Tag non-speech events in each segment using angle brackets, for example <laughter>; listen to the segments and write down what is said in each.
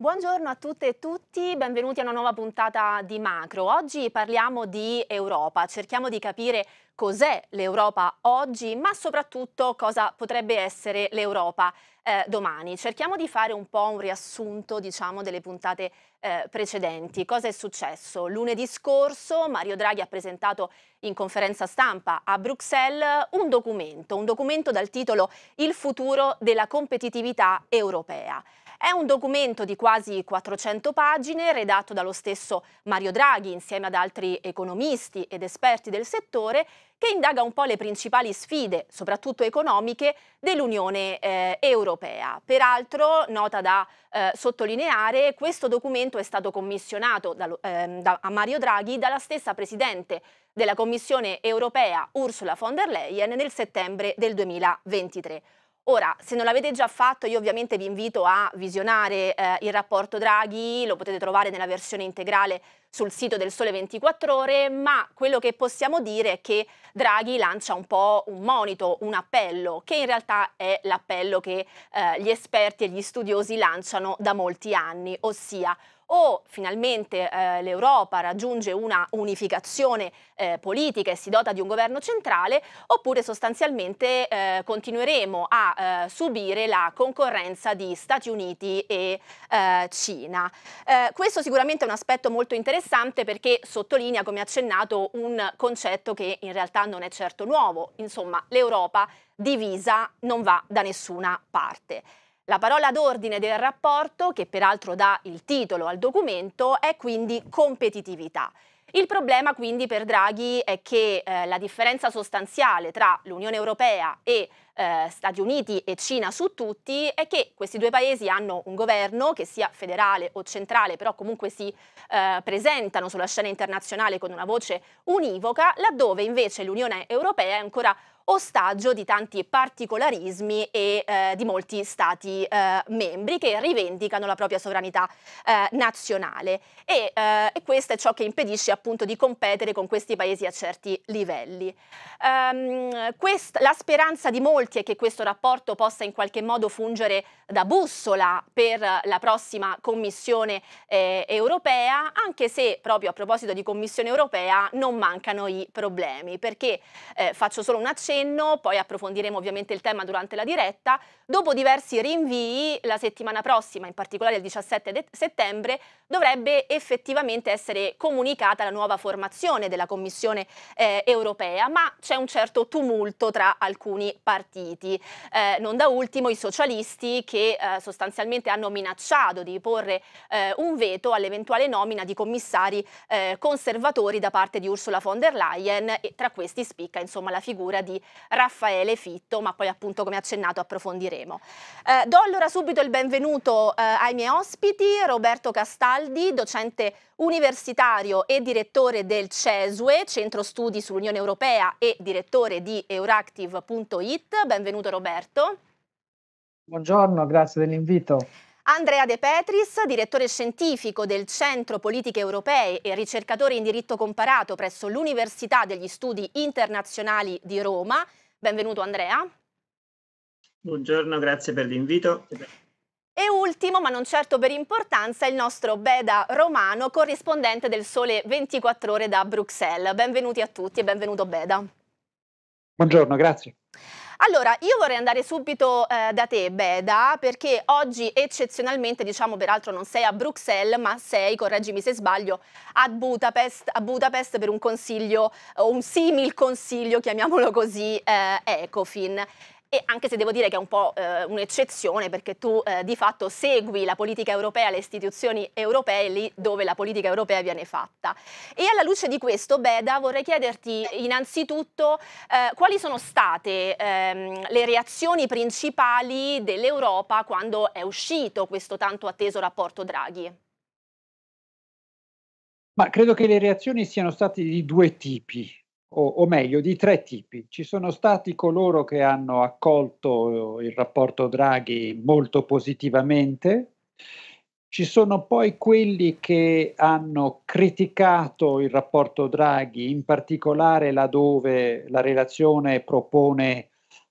Buongiorno a tutte e tutti, benvenuti a una nuova puntata di Macro. Oggi parliamo di Europa, cerchiamo di capire cos'è l'Europa oggi, ma soprattutto cosa potrebbe essere l'Europa eh, domani. Cerchiamo di fare un po' un riassunto, diciamo, delle puntate eh, precedenti. Cosa è successo? Lunedì scorso Mario Draghi ha presentato in conferenza stampa a Bruxelles un documento, un documento dal titolo Il futuro della competitività europea. È un documento di quasi 400 pagine redatto dallo stesso Mario Draghi insieme ad altri economisti ed esperti del settore che indaga un po' le principali sfide, soprattutto economiche, dell'Unione eh, Europea. Peraltro, nota da eh, sottolineare, questo documento è stato commissionato da, eh, da, a Mario Draghi dalla stessa Presidente della Commissione Europea Ursula von der Leyen nel settembre del 2023. Ora, se non l'avete già fatto, io ovviamente vi invito a visionare eh, il rapporto Draghi, lo potete trovare nella versione integrale sul sito del Sole 24 Ore, ma quello che possiamo dire è che Draghi lancia un po' un monito, un appello, che in realtà è l'appello che eh, gli esperti e gli studiosi lanciano da molti anni, ossia o finalmente eh, l'Europa raggiunge una unificazione eh, politica e si dota di un governo centrale, oppure sostanzialmente eh, continueremo a eh, subire la concorrenza di Stati Uniti e eh, Cina. Eh, questo sicuramente è un aspetto molto interessante perché sottolinea, come accennato, un concetto che in realtà non è certo nuovo, insomma l'Europa divisa non va da nessuna parte. La parola d'ordine del rapporto, che peraltro dà il titolo al documento, è quindi competitività. Il problema quindi per Draghi è che eh, la differenza sostanziale tra l'Unione Europea e eh, Stati Uniti e Cina su tutti è che questi due paesi hanno un governo che sia federale o centrale, però comunque si eh, presentano sulla scena internazionale con una voce univoca, laddove invece l'Unione Europea è ancora ostaggio di tanti particolarismi e eh, di molti stati eh, membri che rivendicano la propria sovranità eh, nazionale e, eh, e, questo è ciò che impedisce appunto di competere con questi paesi a certi livelli. Um, ehm, questa, la speranza di molti è che questo rapporto possa in qualche modo fungere da bussola per la prossima Commissione eh, europea, anche se proprio a proposito di Commissione europea non mancano i problemi, perché eh, faccio solo un accenno accenno, poi approfondiremo ovviamente il tema durante la diretta. Dopo diversi rinvii, la settimana prossima, in particolare il 17 settembre, dovrebbe effettivamente essere comunicata la nuova formazione della Commissione eh, europea, ma c'è un certo tumulto tra alcuni partiti. Eh, non da ultimo i socialisti che eh, sostanzialmente hanno minacciato di porre eh, un veto all'eventuale nomina di commissari eh, conservatori da parte di Ursula von der Leyen e tra questi spicca insomma la figura di Raffaele Fitto, ma poi appunto come accennato approfondiremo. Eh, do allora subito il benvenuto eh, ai miei ospiti, Roberto Castaldi, docente universitario e direttore del CESUE, Centro Studi sull'Unione Europea e direttore di Euractiv.it. Benvenuto Roberto. Buongiorno, grazie dell'invito. Andrea De Petris, direttore scientifico del Centro Politiche Europee e ricercatore in diritto comparato presso l'Università degli Studi Internazionali di Roma. Benvenuto Andrea. Buongiorno, grazie per l'invito. E ultimo, ma non certo per importanza, il nostro Beda Romano, corrispondente del Sole 24 Ore da Bruxelles. Benvenuti a tutti e benvenuto Beda. Buongiorno, grazie. Allora, io vorrei andare subito eh, da te, Beda, perché oggi eccezionalmente, diciamo peraltro non sei a Bruxelles, ma sei, correggimi se sbaglio, a Budapest, a Budapest per un consiglio, un simil consiglio, chiamiamolo così, eh, Ecofin e anche se devo dire che è un po' eh, un'eccezione perché tu eh, di fatto segui la politica europea, le istituzioni europee lì dove la politica europea viene fatta. E alla luce di questo, Beda, vorrei chiederti innanzitutto eh, quali sono state ehm, le reazioni principali dell'Europa quando è uscito questo tanto atteso rapporto Draghi. Ma credo che le reazioni siano state di due tipi o, o, meglio di tre tipi. Ci sono stati coloro che hanno accolto eh, il rapporto Draghi molto positivamente, ci sono poi quelli che hanno criticato il rapporto Draghi, in particolare laddove la relazione propone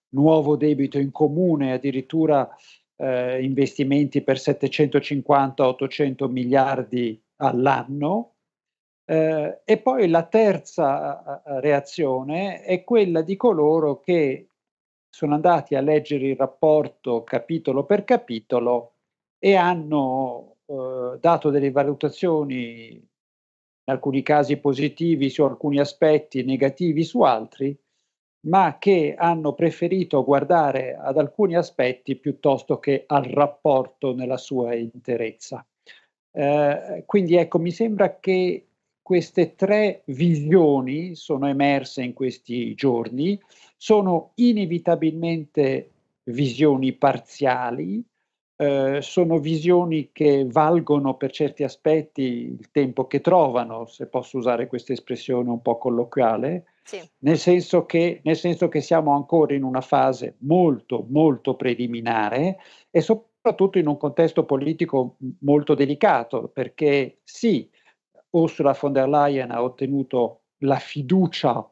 nuovo debito in comune, addirittura eh, investimenti per 750-800 miliardi all'anno eh, e poi la terza eh, eh, reazione è quella di coloro che sono andati a leggere il rapporto capitolo per capitolo e hanno eh, dato delle valutazioni, in alcuni casi positivi su alcuni aspetti, negativi su altri, ma che hanno preferito guardare ad alcuni aspetti piuttosto che al rapporto nella sua interezza. Eh, quindi ecco, mi sembra che queste tre visioni sono emerse in questi giorni, sono inevitabilmente visioni parziali, eh, sono visioni che valgono per certi aspetti il tempo che trovano, se posso usare questa espressione un po' colloquiale, sì. nel, senso che, nel, senso che, siamo ancora in una fase molto, molto preliminare e soprattutto in un contesto politico molto delicato, perché sì, Ursula von der Leyen ha ottenuto la fiducia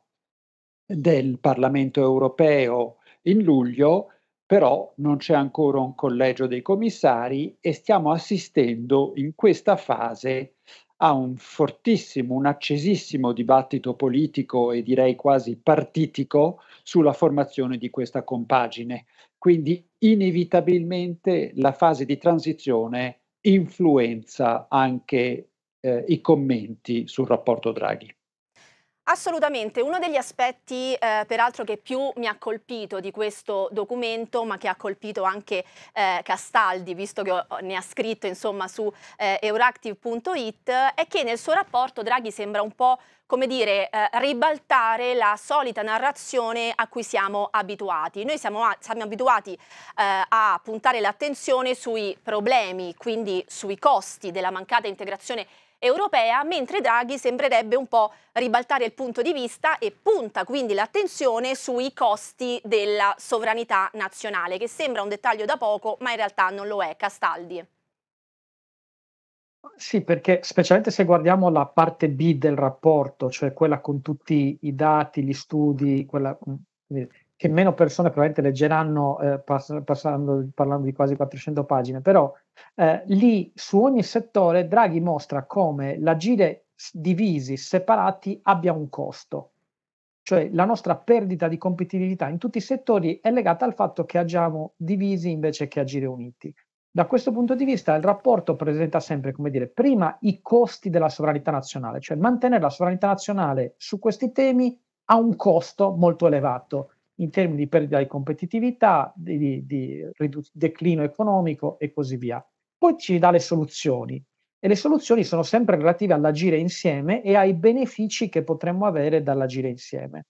del Parlamento europeo in luglio, però non c'è ancora un collegio dei commissari e stiamo assistendo in questa fase a un fortissimo, un accesissimo dibattito politico e direi quasi partitico sulla formazione di questa compagine. Quindi inevitabilmente la fase di transizione influenza anche eh, i commenti sul rapporto Draghi. Assolutamente, uno degli aspetti eh, peraltro che più mi ha colpito di questo documento, ma che ha colpito anche eh, Castaldi, visto che ne ha scritto insomma su eh, euractiv.it, è che nel suo rapporto Draghi sembra un po' come dire, eh, ribaltare la solita narrazione a cui siamo abituati. Noi siamo, a, siamo abituati eh, a puntare l'attenzione sui problemi, quindi sui costi della mancata integrazione europea, mentre Draghi sembrerebbe un po' ribaltare il punto di vista e punta quindi l'attenzione sui costi della sovranità nazionale, che sembra un dettaglio da poco, ma in realtà non lo è. Castaldi. Sì, perché specialmente se guardiamo la parte B del rapporto, cioè quella con tutti i dati, gli studi, quella mm, che meno persone probabilmente leggeranno eh, pass- passando, parlando di quasi 400 pagine, però eh, lì su ogni settore Draghi mostra come l'agire divisi, separati, abbia un costo. Cioè la nostra perdita di competitività in tutti i settori è legata al fatto che agiamo divisi invece che agire uniti. Da questo punto di vista il rapporto presenta sempre, come dire, prima i costi della sovranità nazionale, cioè mantenere la sovranità nazionale su questi temi ha un costo molto elevato in termini di perdita di competitività, di, di ridu- declino economico e così via. Poi ci dà le soluzioni e le soluzioni sono sempre relative all'agire insieme e ai benefici che potremmo avere dall'agire insieme.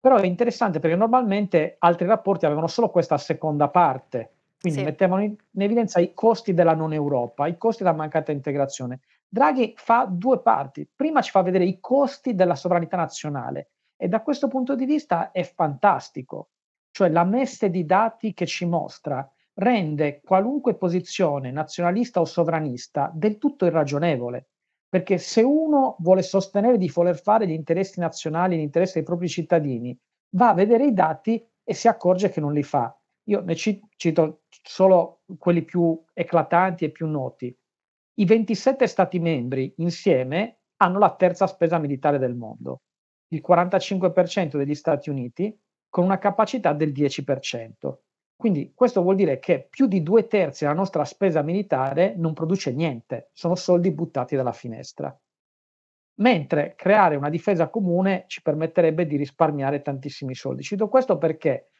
Però è interessante perché normalmente altri rapporti avevano solo questa seconda parte, quindi sì. mettevano in evidenza i costi della non Europa, i costi della mancata integrazione. Draghi fa due parti. Prima ci fa vedere i costi della sovranità nazionale e da questo punto di vista è fantastico, cioè la messa di dati che ci mostra rende qualunque posizione nazionalista o sovranista del tutto irragionevole, perché se uno vuole sostenere di voler fare gli interessi nazionali, gli interessi dei propri cittadini, va a vedere i dati e si accorge che non li fa. Io ne cito solo quelli più eclatanti e più noti. I 27 Stati membri insieme hanno la terza spesa militare del mondo il 45% degli Stati Uniti con una capacità del 10%. Quindi questo vuol dire che più di due terzi della nostra spesa militare non produce niente, sono soldi buttati dalla finestra. Mentre creare una difesa comune ci permetterebbe di risparmiare tantissimi soldi. Cito questo perché,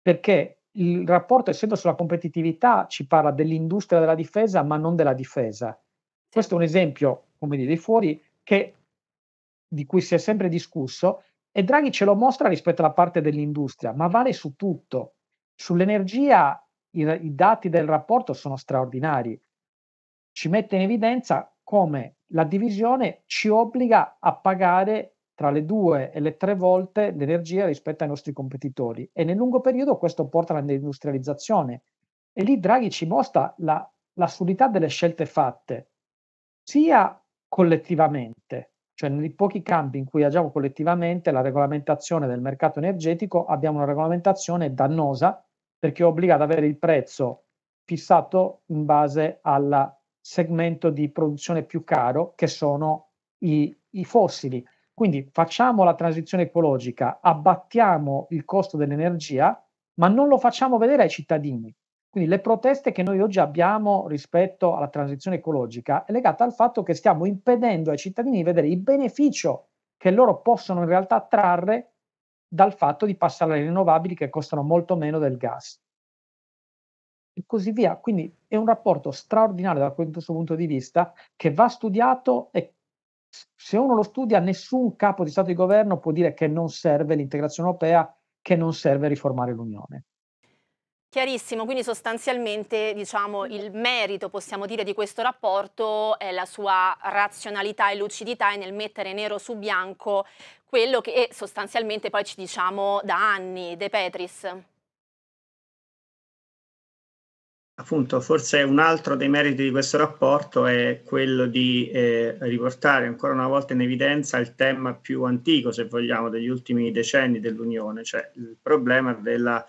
perché il rapporto, essendo sulla competitività, ci parla dell'industria della difesa, ma non della difesa. Questo è un esempio, come dire, fuori, che di cui si è sempre discusso e Draghi ce lo mostra rispetto alla parte dell'industria, ma vale su tutto. Sull'energia i, i dati del rapporto sono straordinari. Ci mette in evidenza come la divisione ci obbliga a pagare tra le due e le tre volte l'energia rispetto ai nostri competitori e nel lungo periodo questo porta alla deindustrializzazione. E lì Draghi ci mostra la, l'assurdità delle scelte fatte, sia collettivamente, cioè nei pochi campi in cui agiamo collettivamente la regolamentazione del mercato energetico abbiamo una regolamentazione dannosa perché obbliga ad avere il prezzo fissato in base al segmento di produzione più caro che sono i, i fossili. Quindi facciamo la transizione ecologica, abbattiamo il costo dell'energia, ma non lo facciamo vedere ai cittadini. Quindi le proteste che noi oggi abbiamo rispetto alla transizione ecologica è legata al fatto che stiamo impedendo ai cittadini di vedere il beneficio che loro possono in realtà trarre dal fatto di passare alle rinnovabili che costano molto meno del gas. E così via. Quindi è un rapporto straordinario da questo punto di vista che va studiato e se uno lo studia nessun capo di Stato di governo può dire che non serve l'integrazione europea, che non serve riformare l'Unione. Chiarissimo, quindi sostanzialmente diciamo, il merito possiamo dire di questo rapporto è la sua razionalità e lucidità e nel mettere nero su bianco quello che sostanzialmente poi ci diciamo da anni, De Petris. Appunto, forse un altro dei meriti di questo rapporto è quello di eh, riportare ancora una volta in evidenza il tema più antico, se vogliamo, degli ultimi decenni dell'Unione, cioè il problema della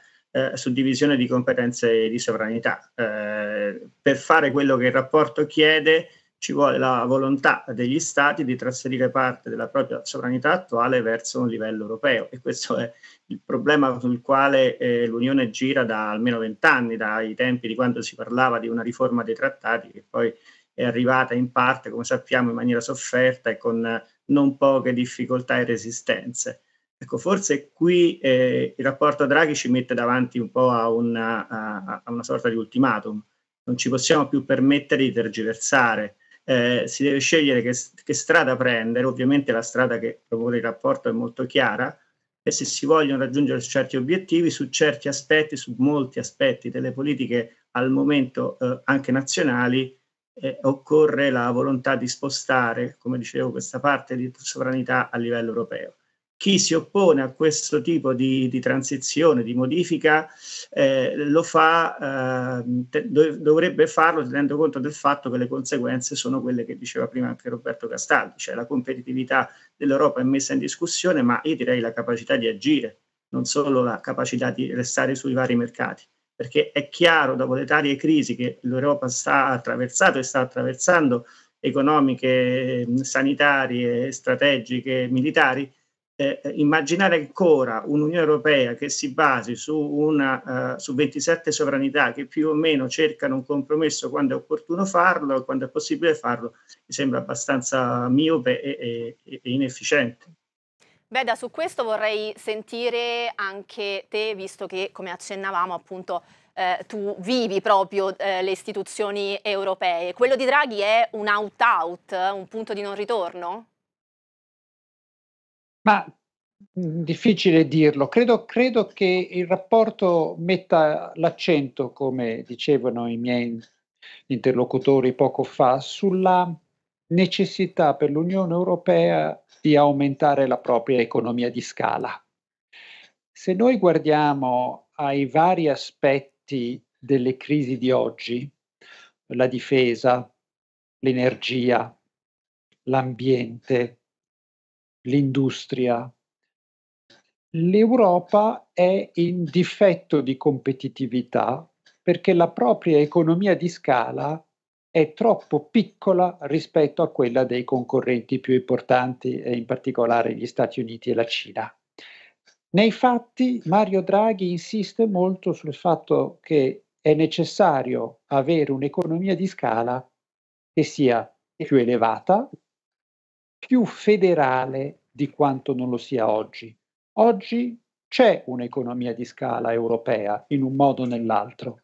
eh, suddivisione di competenze e di sovranità. Eh, per fare quello che il rapporto chiede ci vuole la volontà degli Stati di trasferire parte della propria sovranità attuale verso un livello europeo e questo è il problema sul quale eh, l'Unione gira da almeno vent'anni, dai tempi di quando si parlava di una riforma dei trattati che poi è arrivata in parte, come sappiamo, in maniera sofferta e con non poche difficoltà e resistenze. Ecco, forse qui eh, il rapporto Draghi ci mette davanti un po' a una, a, a una, sorta di ultimatum. Non ci possiamo più permettere di tergiversare. Eh, si deve scegliere che, che, strada prendere. Ovviamente la strada che propone il rapporto è molto chiara e se si vogliono raggiungere certi obiettivi, su certi aspetti, su molti aspetti delle politiche al momento eh, anche nazionali, eh, occorre la volontà di spostare, come dicevo, questa parte di sovranità a livello europeo chi si oppone a questo tipo di, di transizione, di modifica, eh, lo fa, eh, dov- dovrebbe farlo tenendo conto del fatto che le conseguenze sono quelle che diceva prima anche Roberto Castaldi, cioè la competitività dell'Europa è messa in discussione, ma io direi la capacità di agire, non solo la capacità di restare sui vari mercati, perché è chiaro dopo le varie crisi che l'Europa sta attraversando e sta attraversando, economiche, sanitarie, strategiche, militari, eh, eh, immaginare ancora un'Unione Europea che si basi su, una, uh, su 27 sovranità che più o meno cercano un compromesso quando è opportuno farlo, e quando è possibile farlo, mi sembra abbastanza miope e, e, e inefficiente. Beda, su questo vorrei sentire anche te, visto che, come accennavamo, appunto, eh, tu vivi proprio eh, le istituzioni europee. Quello di Draghi è un out-out, un punto di non ritorno? Ma mm, difficile dirlo, credo, credo che il rapporto metta l'accento, come dicevano i miei interlocutori poco fa, sulla necessità per l'Unione Europea di aumentare la propria economia di scala. Se noi guardiamo ai vari aspetti delle crisi di oggi, la difesa, l'energia, l'ambiente, l'industria. L'Europa è in difetto di competitività perché la propria economia di scala è troppo piccola rispetto a quella dei concorrenti più importanti, in particolare gli Stati Uniti e la Cina. Nei fatti Mario Draghi insiste molto sul fatto che è necessario avere un'economia di scala che sia più elevata, più federale di quanto non lo sia oggi. Oggi c'è un'economia di scala europea in un modo o nell'altro,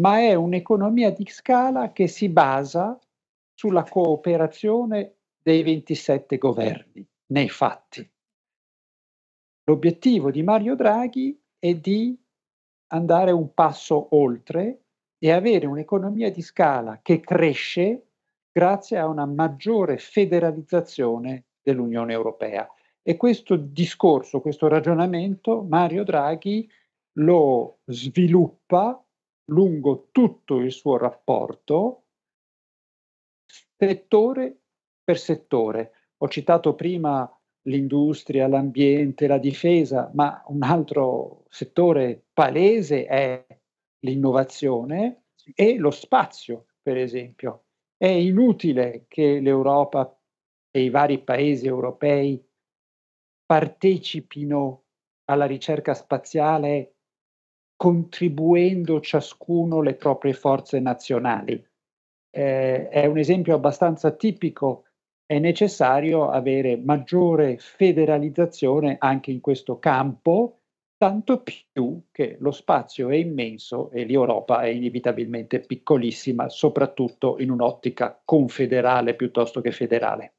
ma è un'economia di scala che si basa sulla cooperazione dei 27 governi, nei fatti. L'obiettivo di Mario Draghi è di andare un passo oltre e avere un'economia di scala che cresce grazie a una maggiore federalizzazione dell'Unione Europea. E questo discorso, questo ragionamento, Mario Draghi lo sviluppa lungo tutto il suo rapporto, settore per settore. Ho citato prima l'industria, l'ambiente, la difesa, ma un altro settore palese è l'innovazione e lo spazio, per esempio. È inutile che l'Europa e i vari paesi europei partecipino alla ricerca spaziale contribuendo ciascuno le proprie forze nazionali. Eh, è un esempio abbastanza tipico, è necessario avere maggiore federalizzazione anche in questo campo tanto più che lo spazio è immenso e l'Europa è inevitabilmente piccolissima, soprattutto in un'ottica confederale piuttosto che federale.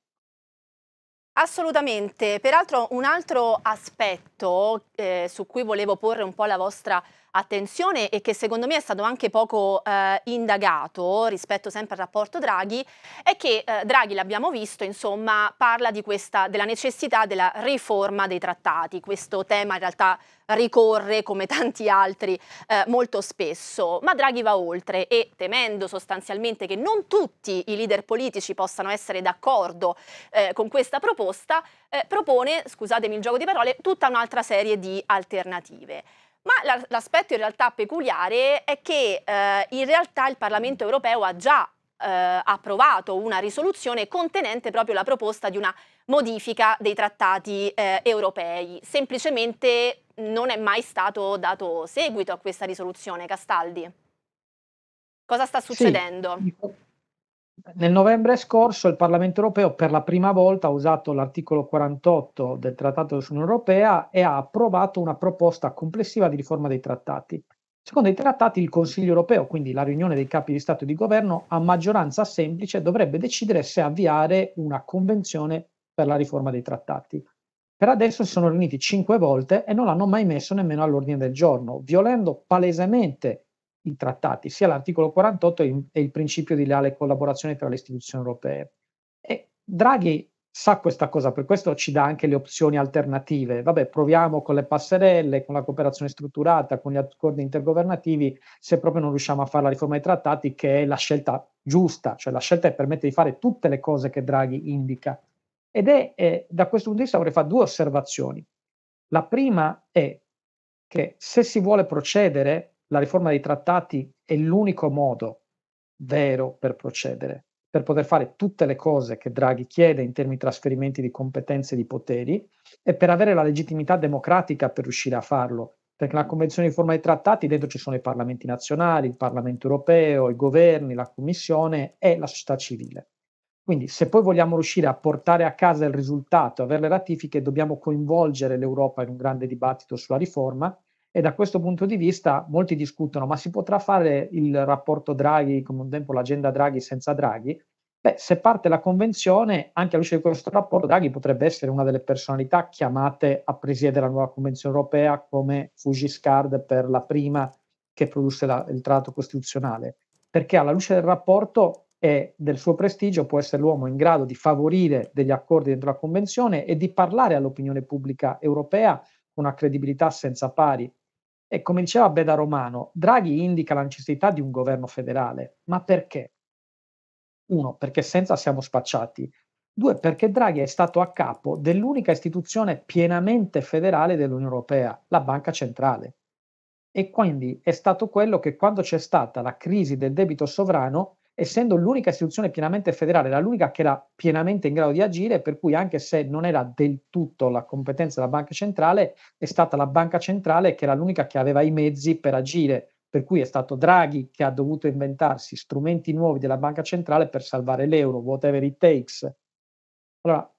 Assolutamente, peraltro un altro aspetto eh, su cui volevo porre un po' la vostra attenzione e che secondo me è stato anche poco eh, indagato rispetto sempre al rapporto Draghi, è che eh, Draghi, l'abbiamo visto, insomma, parla questa, della necessità della riforma dei trattati. Questo tema in realtà ricorre, come tanti altri, eh, molto spesso. Ma Draghi va oltre e, temendo sostanzialmente che non tutti i leader politici possano essere d'accordo eh, con questa proposta, eh, propone, scusatemi il gioco di parole, tutta un'altra serie di alternative. Ma l'aspetto in realtà peculiare è che eh, in realtà il Parlamento europeo ha già eh, approvato una risoluzione contenente proprio la proposta di una modifica dei trattati eh, europei. Semplicemente non è mai stato dato seguito a questa risoluzione, Castaldi. Cosa sta succedendo? Sì nel novembre scorso il Parlamento europeo per la prima volta ha usato l'articolo 48 del Trattato sull'Unione europea e ha approvato una proposta complessiva di riforma dei trattati. Secondo i trattati il Consiglio europeo, quindi la riunione dei capi di Stato e di Governo, a maggioranza semplice dovrebbe decidere se avviare una convenzione per la riforma dei trattati. Per adesso si sono riuniti cinque volte e non l'hanno mai messo nemmeno all'ordine del giorno, violando palesemente i trattati, sia l'articolo 48 e il principio di leale collaborazione tra le istituzioni europee. E Draghi sa questa cosa, per questo ci dà anche le opzioni alternative. Vabbè, proviamo con le passerelle, con la cooperazione strutturata, con gli accordi intergovernativi, se proprio non riusciamo a fare la riforma dei trattati, che è la scelta giusta, cioè la scelta che permette di fare tutte le cose che Draghi indica. Ed è, eh, da questo punto di vista, vorrei fare due osservazioni. La prima è che se si vuole procedere la riforma dei trattati è l'unico modo vero per procedere, per poter fare tutte le cose che Draghi chiede in termini di trasferimenti di competenze e di poteri e per avere la legittimità democratica per riuscire a farlo. Perché la Convenzione di forma dei trattati dentro ci sono i parlamenti nazionali, il Parlamento europeo, i governi, la Commissione e la società civile. Quindi se poi vogliamo riuscire a portare a casa il risultato, avere le ratifiche, dobbiamo coinvolgere l'Europa in un grande dibattito sulla riforma e da questo punto di vista molti discutono, ma si potrà fare il rapporto Draghi, come un tempo l'agenda Draghi senza Draghi? Beh, se parte la convenzione, anche alla luce di questo rapporto, Draghi potrebbe essere una delle personalità chiamate a presiedere la nuova convenzione europea come Fugiscard per la prima che produsse la, il tratto costituzionale, perché alla luce del rapporto e del suo prestigio può essere l'uomo in grado di favorire degli accordi dentro la Convenzione e di parlare all'opinione pubblica europea una credibilità senza pari. E come diceva Beda Romano, Draghi indica la necessità di un governo federale. Ma perché? Uno, perché senza siamo spacciati. Due, perché Draghi è stato a capo dell'unica istituzione pienamente federale dell'Unione Europea, la Banca Centrale. E quindi è stato quello che quando c'è stata la crisi del debito sovrano essendo l'unica istituzione pienamente federale, era l'unica che era pienamente in grado di agire, per cui anche se non era del tutto la competenza della banca centrale, è stata la banca centrale che era l'unica che aveva i mezzi per agire, per cui è stato Draghi che ha dovuto inventarsi strumenti nuovi della banca centrale per salvare l'euro, whatever it takes. Allora,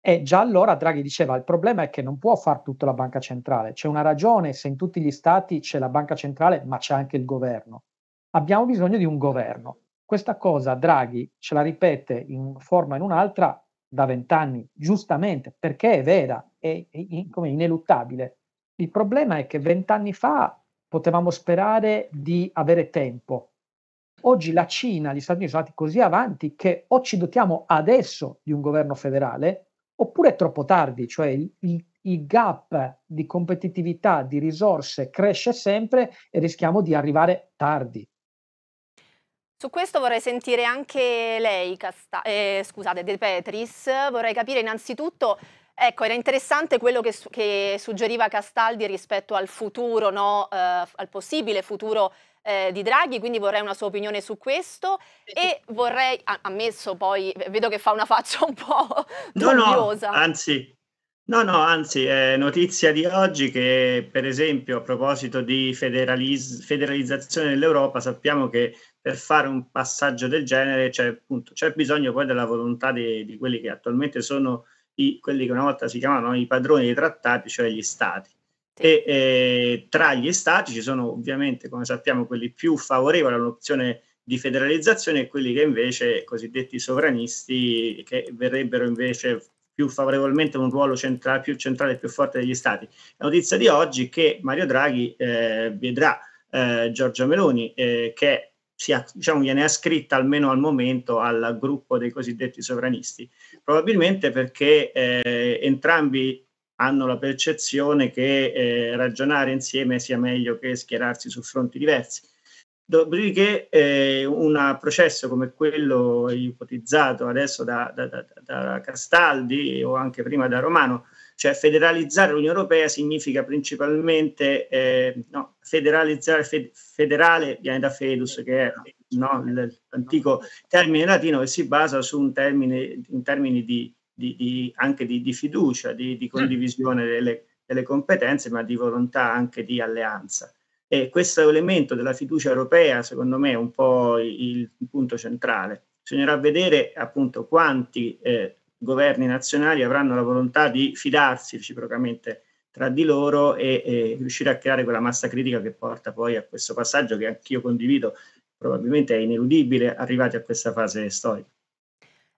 e già allora Draghi diceva il problema è che non può far tutto la banca centrale, c'è una ragione se in tutti gli stati c'è la banca centrale ma c'è anche il governo. Abbiamo bisogno di un governo questa cosa Draghi ce la ripete in forma o in un'altra da vent'anni, giustamente, perché è vera, è, è, è come ineluttabile. Il problema è che vent'anni fa potevamo sperare di avere tempo. Oggi la Cina, gli Stati Uniti sono andati così avanti che o ci dotiamo adesso di un governo federale oppure è troppo tardi, cioè il, il, il gap di competitività, di risorse cresce sempre e rischiamo di arrivare tardi. Su questo vorrei sentire anche lei, Casta eh, scusate, De Petris. Vorrei capire innanzitutto, ecco, era interessante quello che, su che suggeriva Castaldi rispetto al futuro, no? eh, al possibile futuro eh, di Draghi, quindi vorrei una sua opinione su questo e vorrei, ammesso poi, vedo che fa una faccia un po' <laughs> no, dubbiosa. No, anzi, no, no, anzi, è notizia di oggi che per esempio a proposito di federalizz federalizzazione dell'Europa sappiamo che per fare un passaggio del genere c'è, appunto, c'è bisogno poi della volontà di, di quelli che attualmente sono i, quelli che una volta si chiamavano i padroni dei trattati, cioè gli stati. E eh, tra gli stati ci sono ovviamente, come sappiamo, quelli più favorevoli all'opzione di federalizzazione e quelli che invece, cosiddetti sovranisti, che verrebbero invece più favorevolmente a un ruolo centrale, più centrale e più forte degli stati. La notizia di oggi è che Mario Draghi eh, vedrà eh, Giorgia Meloni, eh, che è sia, diciamo, viene ascritta almeno al momento al gruppo dei cosiddetti sovranisti, probabilmente perché eh, entrambi hanno la percezione che eh, ragionare insieme sia meglio che schierarsi su fronti diversi. Dopodiché eh, un processo come quello ipotizzato adesso da, da, da, da Castaldi o anche prima da Romano cioè federalizzare l'Unione Europea significa principalmente eh, no, federalizzare, fed, federale viene da fedus, che è no, l'antico termine latino che si basa su un termine, in termini di, di, di anche di, di, fiducia, di, di condivisione mm. delle, delle competenze, ma di volontà anche di alleanza. E questo elemento della fiducia europea, secondo me, è un po' il, il punto centrale. Bisognerà vedere appunto quanti eh, governi nazionali avranno la volontà di fidarsi reciprocamente tra di loro e, e riuscire a creare quella massa critica che porta poi a questo passaggio che anch'io condivido, probabilmente è ineludibile arrivati a questa fase storica.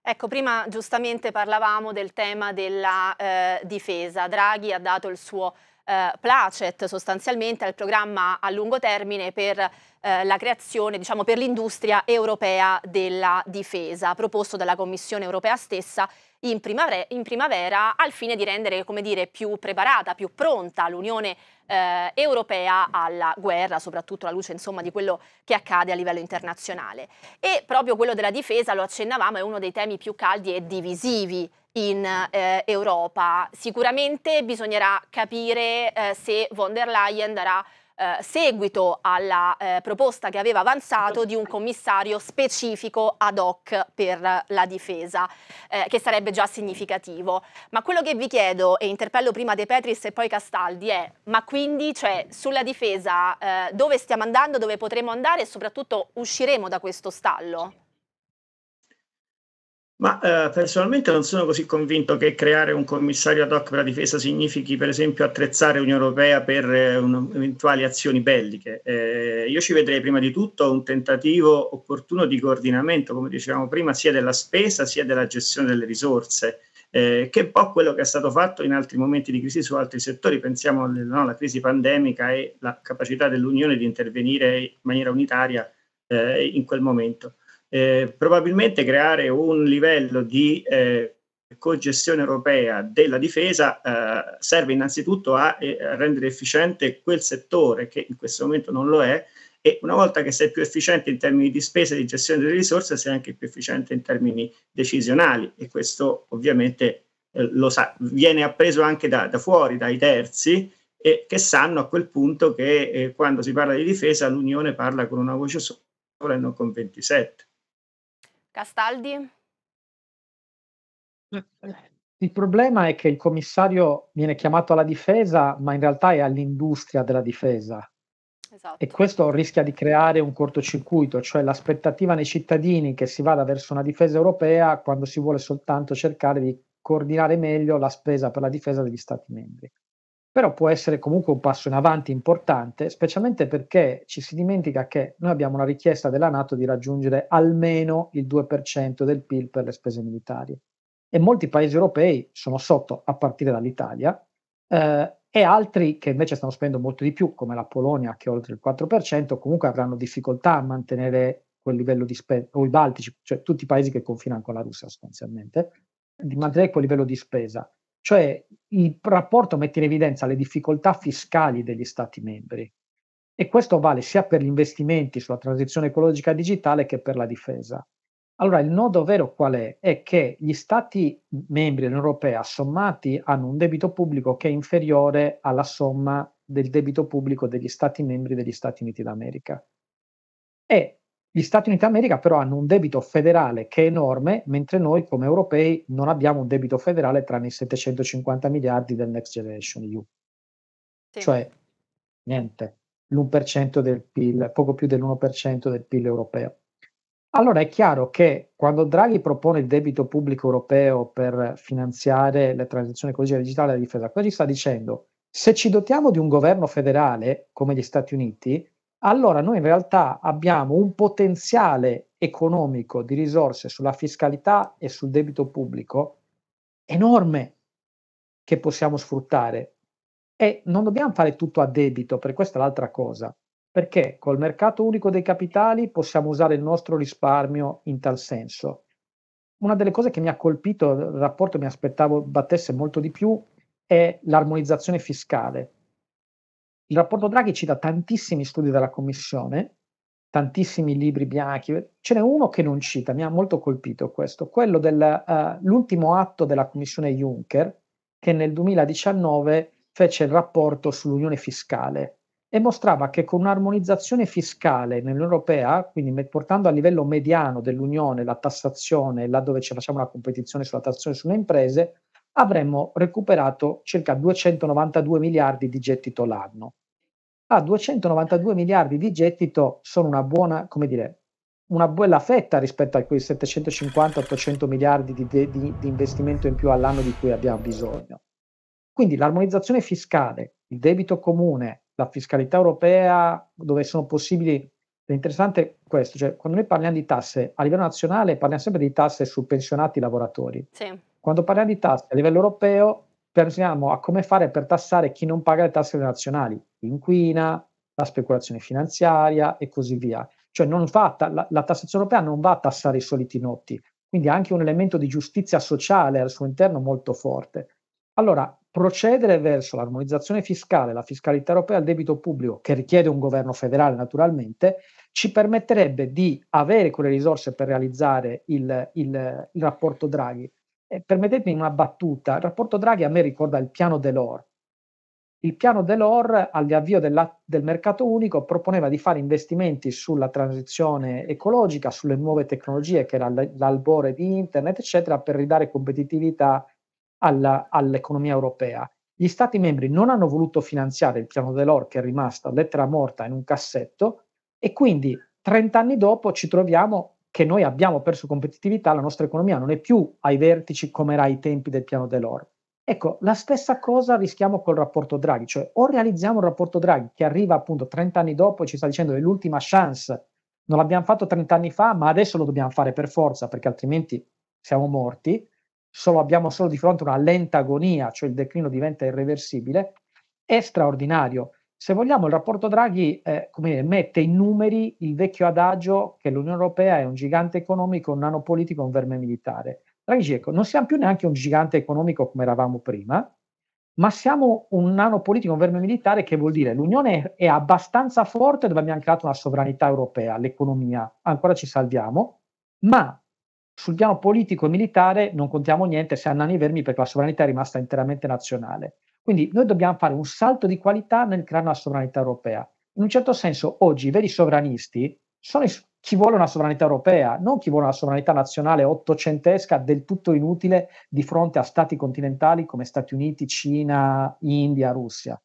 Ecco, prima giustamente parlavamo del tema della eh, difesa. Draghi ha dato il suo eh, placet sostanzialmente al programma a lungo termine per eh, la creazione, diciamo, per l'industria europea della difesa, proposto dalla Commissione europea stessa in primavera, in primavera al fine di rendere, come dire, più preparata, più pronta l'Unione eh, europea alla guerra, soprattutto alla luce insomma, di quello che accade a livello internazionale. E proprio quello della difesa, lo accennavamo, è uno dei temi più caldi e divisivi in eh, Europa. Sicuramente bisognerà capire eh, se von der Leyen darà eh, seguito alla eh, proposta che aveva avanzato di un commissario specifico ad hoc per la difesa, eh, che sarebbe già significativo. Ma quello che vi chiedo, e interpello prima De Petris e poi Castaldi, è ma quindi cioè, sulla difesa eh, dove stiamo andando, dove potremo andare e soprattutto usciremo da questo stallo? Ma eh, personalmente non sono così convinto che creare un commissario ad hoc per la difesa significhi, per esempio, attrezzare l'Unione Europea per eh, un, eventuali azioni belliche. Eh, io ci vedrei prima di tutto un tentativo opportuno di coordinamento, come dicevamo prima, sia della spesa sia della gestione delle risorse. Eh, che è un po' quello che è stato fatto in altri momenti di crisi su altri settori, pensiamo alle, no, alla crisi pandemica e la capacità dell'Unione di intervenire in maniera unitaria eh, in quel momento eh, probabilmente creare un livello di eh, cogestione europea della difesa eh, serve innanzitutto a, eh, a, rendere efficiente quel settore che in questo momento non lo è e una volta che sei più efficiente in termini di spesa e di gestione delle risorse sei anche più efficiente in termini decisionali e questo ovviamente eh, lo sa, viene appreso anche da, da fuori, dai terzi, e che sanno a quel punto che eh, quando si parla di difesa l'Unione parla con una voce sola e non con 27. Castaldi? Eh, eh, il problema è che il commissario viene chiamato alla difesa, ma in realtà è all'industria della difesa. Esatto. E questo rischia di creare un cortocircuito, cioè l'aspettativa nei cittadini che si vada verso una difesa europea quando si vuole soltanto cercare di coordinare meglio la spesa per la difesa degli Stati membri però può essere comunque un passo in avanti importante, specialmente perché ci si dimentica che noi abbiamo una richiesta della Nato di raggiungere almeno il 2% del PIL per le spese militari e molti paesi europei sono sotto, a partire dall'Italia, eh, e altri che invece stanno spendendo molto di più, come la Polonia che è oltre il 4%, comunque avranno difficoltà a mantenere quel livello di spesa, o i Baltici, cioè tutti i paesi che confinano con la Russia sostanzialmente, di mantenere quel livello di spesa. Cioè il rapporto mette in evidenza le difficoltà fiscali degli Stati membri e questo vale sia per gli investimenti sulla transizione ecologica digitale che per la difesa. Allora il nodo vero qual è? È che gli Stati membri dell'Unione Europea sommati hanno un debito pubblico che è inferiore alla somma del debito pubblico degli Stati membri degli Stati Uniti d'America. E gli Stati Uniti d'America però hanno un debito federale che è enorme, mentre noi come europei non abbiamo un debito federale tranne i 750 miliardi del Next Generation EU. Sì. Cioè, niente, l'1% del PIL, poco più dell'1% del PIL europeo. Allora è chiaro che quando Draghi propone il debito pubblico europeo per finanziare la transizione ecologica digitale e la difesa, cosa ci sta dicendo? Se ci dotiamo di un governo federale come gli Stati Uniti, allora noi in realtà abbiamo un potenziale economico di risorse sulla fiscalità e sul debito pubblico enorme che possiamo sfruttare e non dobbiamo fare tutto a debito, per questa è l'altra cosa, perché col mercato unico dei capitali possiamo usare il nostro risparmio in tal senso. Una delle cose che mi ha colpito, il rapporto mi aspettavo battesse molto di più, è l'armonizzazione fiscale il rapporto Draghi cita tantissimi studi della Commissione, tantissimi libri bianchi, ce n'è uno che non cita, mi ha molto colpito questo, quello dell'ultimo eh, uh, atto della Commissione Juncker che nel 2019 fece il rapporto sull'unione fiscale e mostrava che con un'armonizzazione fiscale nell'Unione Europea, quindi portando a livello mediano dell'Unione la tassazione, là dove ci facciamo una competizione sulla tassazione sulle imprese, avremmo recuperato circa 292 miliardi di gettito l'anno. A ah, 292 miliardi di gettito sono una buona, come dire, una bella fetta rispetto a quei 750-800 miliardi di, de- di, di investimento in più all'anno di cui abbiamo bisogno. Quindi l'armonizzazione fiscale, il debito comune, la fiscalità europea, dove sono possibili L'interessante è questo, cioè quando noi parliamo di tasse a livello nazionale parliamo sempre di tasse su pensionati lavoratori. Sì. Quando parliamo di tasse a livello europeo, pensiamo a come fare per tassare chi non paga le tasse nazionali, inquina, la speculazione finanziaria e così via. Cioè ta- la, la, tassazione europea non va a tassare i soliti notti, quindi ha anche un elemento di giustizia sociale al suo interno molto forte. Allora, procedere verso l'armonizzazione fiscale, la fiscalità europea al debito pubblico, che richiede un governo federale naturalmente, ci permetterebbe di avere quelle risorse per realizzare il, il, il rapporto Draghi e permettetemi una battuta, il rapporto Draghi a me ricorda il piano Delors. Il piano Delors all'avvio della, del mercato unico proponeva di fare investimenti sulla transizione ecologica, sulle nuove tecnologie che era l'albore di internet, eccetera, per ridare competitività alla, all'economia europea. Gli Stati membri non hanno voluto finanziare il piano Delors che è rimasto lettera morta in un cassetto e quindi 30 anni dopo ci troviamo che noi abbiamo perso competitività, la nostra economia non è più ai vertici come era ai tempi del piano dell'oro. Ecco, la stessa cosa rischiamo col rapporto Draghi, cioè o realizziamo un rapporto Draghi che arriva appunto 30 anni dopo e ci sta dicendo è l'ultima chance, non l'abbiamo fatto 30 anni fa, ma adesso lo dobbiamo fare per forza perché altrimenti siamo morti, solo, abbiamo solo di fronte una lenta agonia, cioè il declino diventa irreversibile, è straordinario se vogliamo, il rapporto Draghi eh, dire, mette in numeri il vecchio adagio che l'Unione Europea è un gigante economico, un nano politico, un verme militare. Draghi dice, ecco, non siamo più neanche un gigante economico come eravamo prima, ma siamo un nano politico, un verme militare, che vuol dire l'Unione è abbastanza forte dove abbiamo creato una sovranità europea, l'economia, ancora ci salviamo, ma sul piano politico e militare non contiamo niente se annani vermi perché la sovranità è rimasta interamente nazionale. Quindi noi dobbiamo fare un salto di qualità nel creare una sovranità europea. In un certo senso, oggi i veri sovranisti sono i, chi vuole una sovranità europea, non chi vuole una sovranità nazionale ottocentesca del tutto inutile di fronte a stati continentali come Stati Uniti, Cina, India, Russia.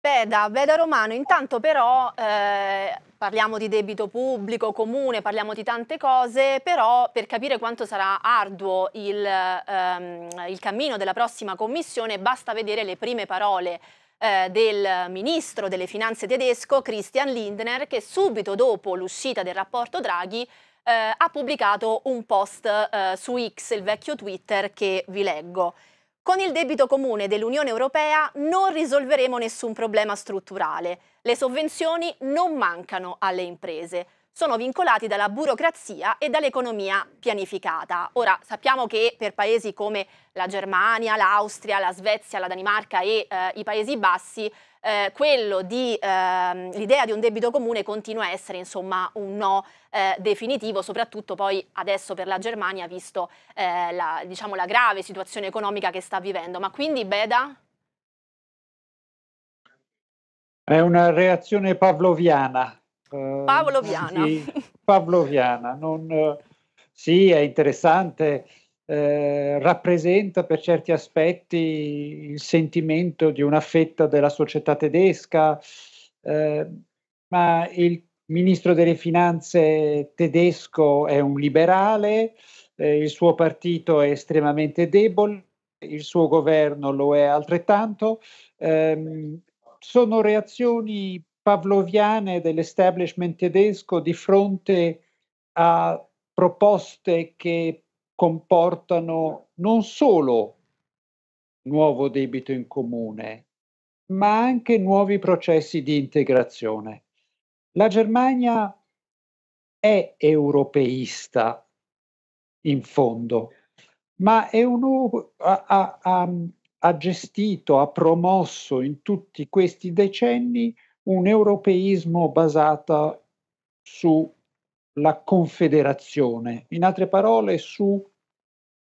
Beda, Beda Romano, intanto però eh, parliamo di debito pubblico, comune, parliamo di tante cose, però per capire quanto sarà arduo il, ehm, il cammino della prossima commissione basta vedere le prime parole eh, del ministro delle finanze tedesco Christian Lindner che subito dopo l'uscita del rapporto Draghi eh, ha pubblicato un post eh, su X, il vecchio Twitter, che vi leggo. Con il debito comune dell'Unione Europea non risolveremo nessun problema strutturale. Le sovvenzioni non mancano alle imprese. Sono vincolati dalla burocrazia e dall'economia pianificata. Ora sappiamo che per paesi come la Germania, l'Austria, la Svezia, la Danimarca e eh, i Paesi Bassi eh, quello di ehm, l'idea di un debito comune continua a essere insomma un no eh, definitivo, soprattutto poi adesso per la Germania, visto eh, la, diciamo, la grave situazione economica che sta vivendo. Ma quindi Beda? È una reazione pavloviana. Eh, pavloviana. Sì, pavloviana. Non, eh, sì, è interessante eh, rappresenta per certi aspetti il sentimento di una fetta della società tedesca, eh, ma il ministro delle finanze tedesco è un liberale, eh, il suo partito è estremamente debole, il suo governo lo è altrettanto. Ehm, sono reazioni pavloviane dell'establishment tedesco di fronte a proposte che comportano non solo nuovo debito in comune, ma anche nuovi processi di integrazione. La Germania è europeista in fondo, ma un, ha, ha, ha gestito, ha promosso in tutti questi decenni un europeismo basato su la confederazione, in altre parole su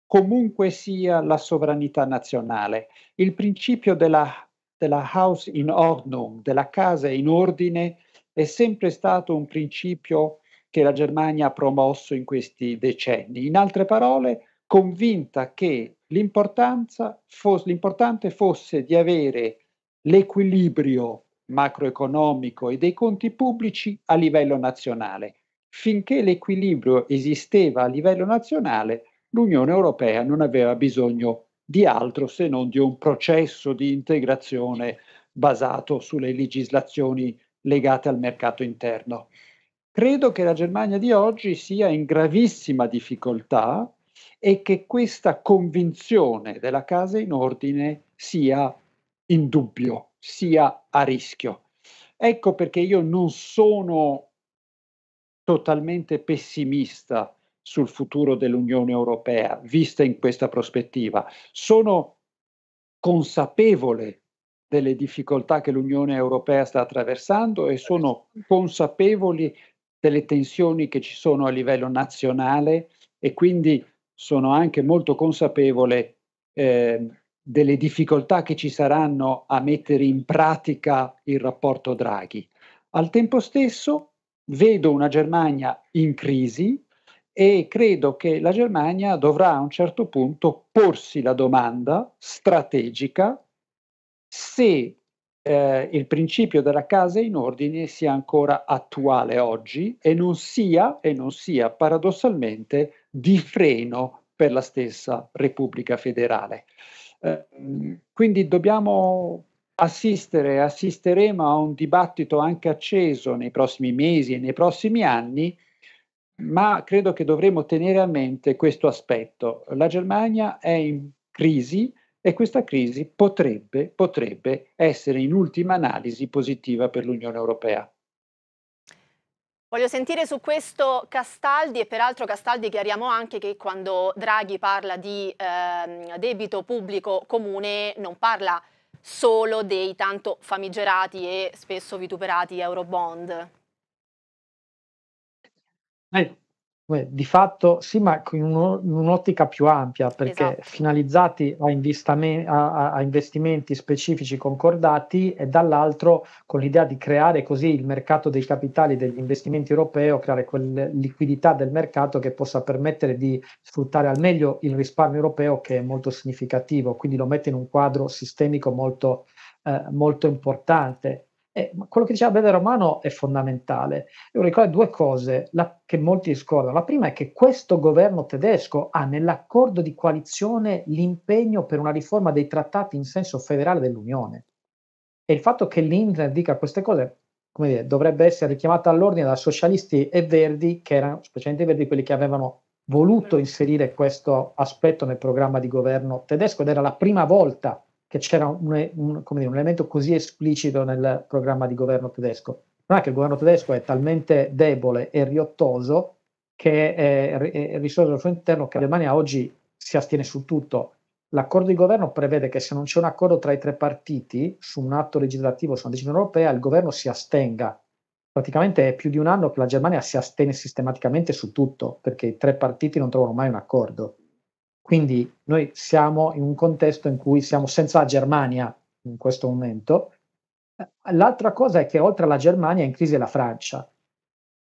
comunque sia la sovranità nazionale. Il principio della, della house in ordnung, della casa in ordine, è sempre stato un principio che la Germania ha promosso in questi decenni. In altre parole, convinta che fosse, l'importante fosse di avere l'equilibrio macroeconomico e dei conti pubblici a livello nazionale finché l'equilibrio esisteva a livello nazionale, l'Unione Europea non aveva bisogno di altro se non di un processo di integrazione basato sulle legislazioni legate al mercato interno. Credo che la Germania di oggi sia in gravissima difficoltà e che questa convinzione della casa in ordine sia in dubbio, sia a rischio. Ecco perché io non sono totalmente pessimista sul futuro dell'Unione Europea, vista in questa prospettiva. Sono consapevole delle difficoltà che l'Unione Europea sta attraversando e sono consapevoli delle tensioni che ci sono a livello nazionale e quindi sono anche molto consapevole eh, delle difficoltà che ci saranno a mettere in pratica il rapporto Draghi. Al tempo stesso vedo una Germania in crisi e credo che la Germania dovrà a un certo punto porsi la domanda strategica se eh, il principio della casa in ordine sia ancora attuale oggi e non sia, e non sia paradossalmente di freno per la stessa Repubblica federale. Eh, quindi dobbiamo assistere, assisteremo a un dibattito anche acceso nei prossimi mesi e nei prossimi anni, ma credo che dovremo tenere a mente questo aspetto. La Germania è in crisi e questa crisi potrebbe, potrebbe essere in ultima analisi positiva per l'Unione Europea. Voglio sentire su questo Castaldi e peraltro Castaldi chiariamo anche che quando Draghi parla di eh, debito pubblico comune non parla di solo dei tanto famigerati e spesso vituperati Eurobond? Eh, Beh, di fatto sì, ma in, uno, in un'ottica più ampia, perché esatto. finalizzati a, investame, a, a, investimenti specifici concordati e dall'altro con l'idea di creare così il mercato dei capitali degli investimenti europeo, creare quella liquidità del mercato che possa permettere di sfruttare al meglio il risparmio europeo che è molto significativo, quindi lo mette in un quadro sistemico molto, eh, molto importante eh, quello che diceva Bede Romano è fondamentale. Devo ricordare due cose la, che molti scordano. La prima è che questo governo tedesco ha nell'accordo di coalizione l'impegno per una riforma dei trattati in senso federale dell'Unione. E il fatto che l'Indra dica queste cose dire, dovrebbe essere richiamata all'ordine da socialisti e verdi, che erano specialmente i verdi quelli che avevano voluto mm. inserire questo aspetto nel programma di governo tedesco ed era la prima volta che c'era un, un, dire, un elemento così esplicito nel programma di governo tedesco. Non è che il governo tedesco è talmente debole e riottoso che è, è risorto al suo interno che la Germania oggi si astiene su tutto. L'accordo di governo prevede che se non c'è un accordo tra i tre partiti su un atto legislativo, su una decisione europea, il governo si astenga. Praticamente è più di un anno che la Germania si astene sistematicamente su tutto, perché i tre partiti non trovano mai un accordo. Quindi noi siamo in un contesto in cui siamo senza la Germania in questo momento. Eh, l'altra cosa è che oltre alla Germania è in crisi la Francia.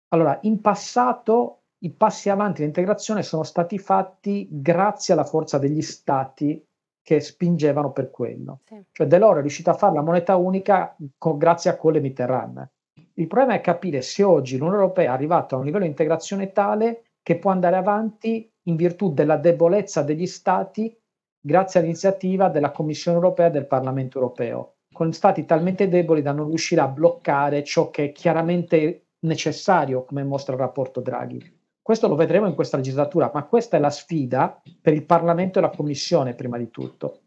Allora, in passato i passi avanti di integrazione sono stati fatti grazie alla forza degli stati che spingevano per quello. Sì. Cioè Delors è riuscito a fare la moneta unica con, grazie a Cole Mitterrand. Il problema è capire se oggi l'Unione Europea è arrivata a un livello di integrazione tale che può andare avanti in virtù della debolezza degli Stati grazie all'iniziativa della Commissione europea e del Parlamento europeo, con Stati talmente deboli da non riuscire a bloccare ciò che è chiaramente necessario, come mostra il rapporto Draghi. Questo lo vedremo in questa legislatura, ma questa è la sfida per il Parlamento e la Commissione prima di tutto.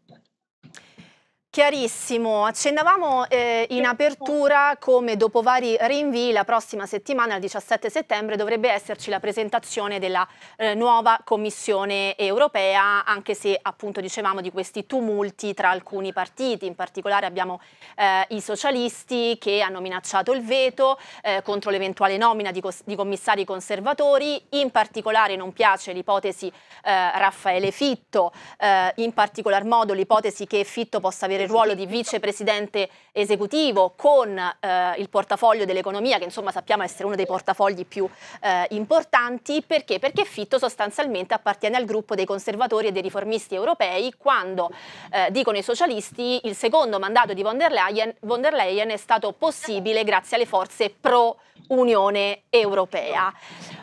Chiarissimo, accennavamo eh, in apertura come dopo vari rinvii la prossima settimana, il 17 settembre, dovrebbe esserci la presentazione della eh, nuova Commissione europea, anche se appunto dicevamo di questi tumulti tra alcuni partiti, in particolare abbiamo eh, i socialisti che hanno minacciato il veto eh, contro l'eventuale nomina di, di, commissari conservatori, in particolare non piace l'ipotesi eh, Raffaele Fitto, eh, in particolar modo l'ipotesi che Fitto possa avere il ruolo di vicepresidente esecutivo con eh, il portafoglio dell'economia, che insomma sappiamo essere uno dei portafogli più eh, importanti, perché? Perché Fitto sostanzialmente appartiene al gruppo dei conservatori e dei riformisti europei quando, eh, dicono i socialisti, il secondo mandato di von der Leyen, von der Leyen è stato possibile grazie alle forze pro-Unione Europea.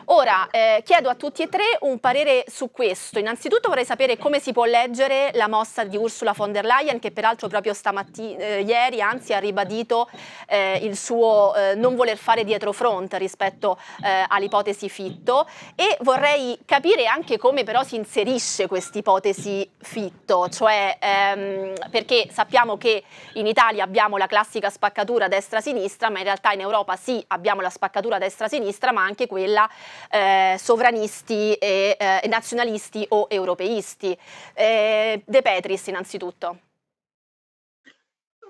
Ora, eh, chiedo a tutti e tre un parere su questo. Innanzitutto vorrei sapere come si può leggere la mossa di Ursula von der Leyen, che peraltro proprio stamattina, eh, ieri, anzi ha ribadito eh, il suo eh, non voler fare dietro front rispetto eh, all'ipotesi Fitto e vorrei capire anche come però si inserisce questa ipotesi Fitto, cioè ehm, perché sappiamo che in Italia abbiamo la classica spaccatura destra-sinistra, ma in realtà in Europa sì abbiamo la spaccatura destra-sinistra, ma anche quella eh, sovranisti e nazionalisti o europeisti. De Petris innanzitutto.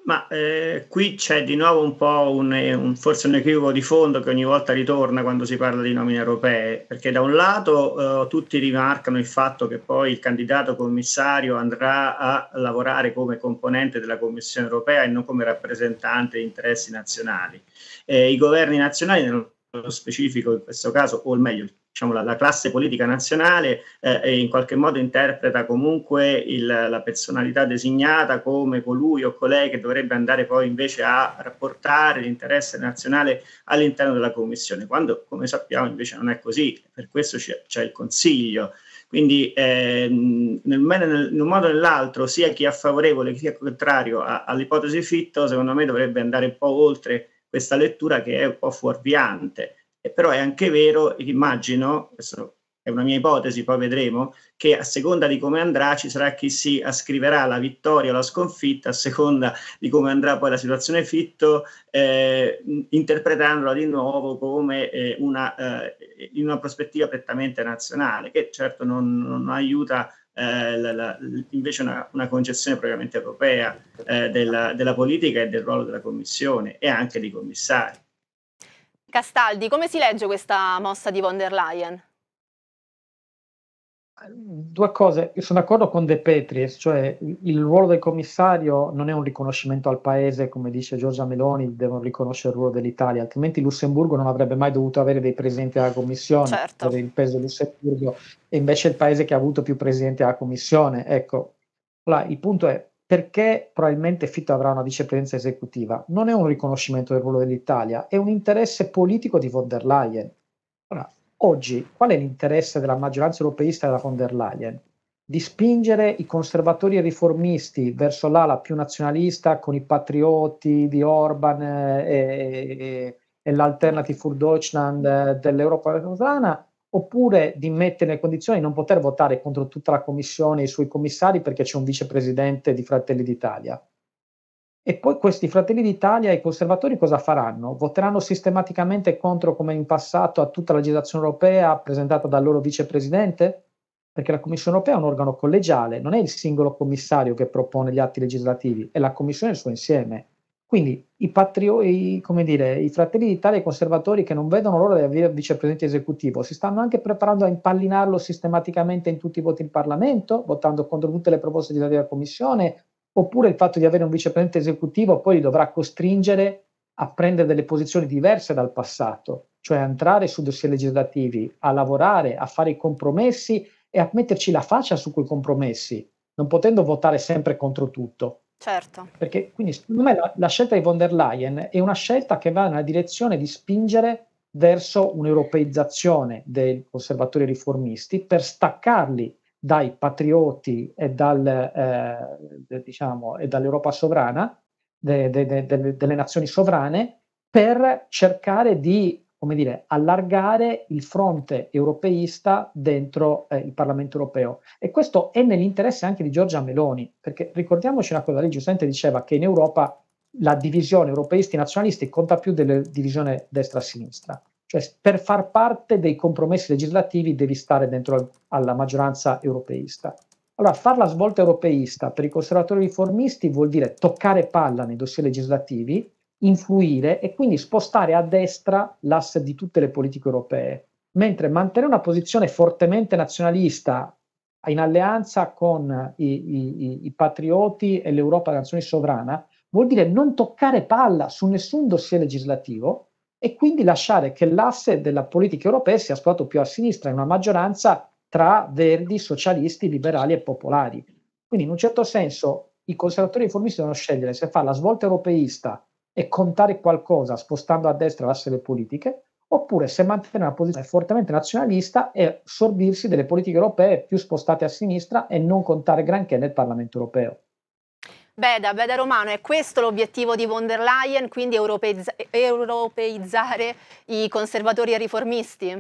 Ma eh, qui c'è di nuovo un po' un, eh, un, forse un equivoco di fondo che ogni volta ritorna quando si parla di nomine europee, perché da un lato eh, tutti rimarcano il fatto che poi il candidato commissario andrà a lavorare come componente della Commissione europea e non come rappresentante di interessi nazionali. Eh, I governi nazionali specifico in questo caso, o meglio, diciamo, la, la classe politica nazionale eh, in qualche modo interpreta comunque il, la personalità designata come colui o colei che dovrebbe andare poi invece a rapportare l'interesse nazionale all'interno della Commissione, quando come sappiamo invece non è così, per questo c'è, c'è il Consiglio. Quindi ehm, nel, nel, in un modo o nell'altro, sia chi è favorevole che chi è contrario a, all'ipotesi Fitto, secondo me dovrebbe andare un po' oltre questa lettura che è un po' fuorviante. E però è anche vero, immagino, questo è una mia ipotesi, poi vedremo, che a seconda di come andrà ci sarà chi si ascriverà la vittoria o la sconfitta, a seconda di come andrà poi la situazione fitto, eh, interpretandola di nuovo come eh, una, eh, in una prospettiva prettamente nazionale, che certo non, non aiuta eh, la, la, invece una, una, concezione propriamente europea eh, della, della politica e del ruolo della Commissione e anche dei commissari. Castaldi, come si legge questa mossa di von der Leyen? due cose, io sono d'accordo con De Petris, cioè il ruolo del commissario non è un riconoscimento al paese, come dice Giorgia Meloni, devono riconoscere il ruolo dell'Italia, altrimenti Lussemburgo non avrebbe mai dovuto avere dei presidenti della commissione certo. per il peso di Lussemburgo, e invece è il paese che ha avuto più presidenti della commissione. Ecco, allora, il punto è perché probabilmente Fitto avrà una vicepresidenza esecutiva. Non è un riconoscimento del ruolo dell'Italia, è un interesse politico di von der Leyen. Ora, Oggi qual è l'interesse della maggioranza europeista della von der Leyen? Di spingere i conservatori e riformisti verso l'ala più nazionalista con i patrioti di Orban eh, e, e, e l'Alternative for Deutschland eh, dell'Europa Venezuelana oppure di mettere nelle condizioni di non poter votare contro tutta la Commissione e i suoi commissari perché c'è un vicepresidente di Fratelli d'Italia? E poi questi Fratelli d'Italia e i conservatori cosa faranno? Voteranno sistematicamente contro, come in passato, a tutta la legislazione europea presentata dal loro vicepresidente? Perché la Commissione europea è un organo collegiale, non è il singolo commissario che propone gli atti legislativi, è la Commissione nel suo insieme. Quindi i, patrio- i, dire, i Fratelli d'Italia e i conservatori che non vedono l'ora di avere il vicepresidente esecutivo si stanno anche preparando a impallinarlo sistematicamente in tutti i voti in Parlamento, votando contro tutte le proposte di della Commissione, oppure il fatto di avere un vicepresidente esecutivo poi li dovrà costringere a prendere delle posizioni diverse dal passato, cioè a entrare su dossier legislativi, a lavorare, a fare i compromessi e a metterci la faccia su quei compromessi, non potendo votare sempre contro tutto. Certo. Perché quindi secondo me la, la scelta di von der Leyen è una scelta che va nella direzione di spingere verso un'europeizzazione dei conservatori riformisti per staccarli dai patrioti e, dal, eh, diciamo, e dall'Europa sovrana, de, de, de, delle nazioni sovrane, per cercare di come dire, allargare il fronte europeista dentro eh, il Parlamento europeo. E questo è nell'interesse anche di Giorgia Meloni, perché ricordiamoci una cosa, lei giustamente diceva che in Europa la divisione europeisti-nazionalisti conta più della divisione destra-sinistra. Cioè, per far parte dei compromessi legislativi devi stare dentro alla maggioranza europeista. Allora, far la svolta europeista per i conservatori riformisti vuol dire toccare palla nei dossier legislativi, influire e quindi spostare a destra l'asse di tutte le politiche europee, mentre mantenere una posizione fortemente nazionalista in alleanza con i, i, i patrioti e l'Europa della nazione sovrana vuol dire non toccare palla su nessun dossier legislativo e quindi lasciare che l'asse della politica europea sia spostato più a sinistra in una maggioranza tra verdi, socialisti, liberali e popolari. Quindi in un certo senso i conservatori riformisti devono scegliere se fare la svolta europeista e contare qualcosa spostando a destra l'asse delle politiche, oppure se mantenere una posizione fortemente nazionalista e sorbirsi delle politiche europee più spostate a sinistra e non contare granché nel Parlamento europeo. Beda, Beda Romano, è questo l'obiettivo di von der Leyen, quindi europeizza europeizzare i conservatori e riformisti?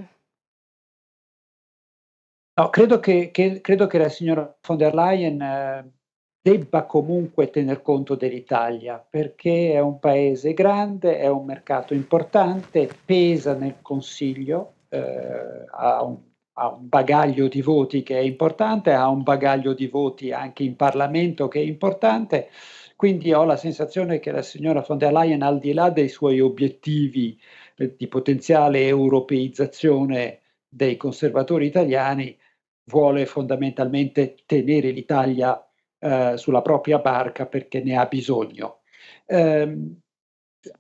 No, credo che, che, credo che la signora von der Leyen eh, debba comunque tener conto dell'Italia, perché è un paese grande, è un mercato importante, pesa nel Consiglio, eh, ha un ha un bagaglio di voti che è importante, ha un bagaglio di voti anche in Parlamento che è importante, quindi ho la sensazione che la signora von der Leyen, al di là dei suoi obiettivi eh, di potenziale europeizzazione dei conservatori italiani, vuole fondamentalmente tenere l'Italia eh, sulla propria barca perché ne ha bisogno. Eh,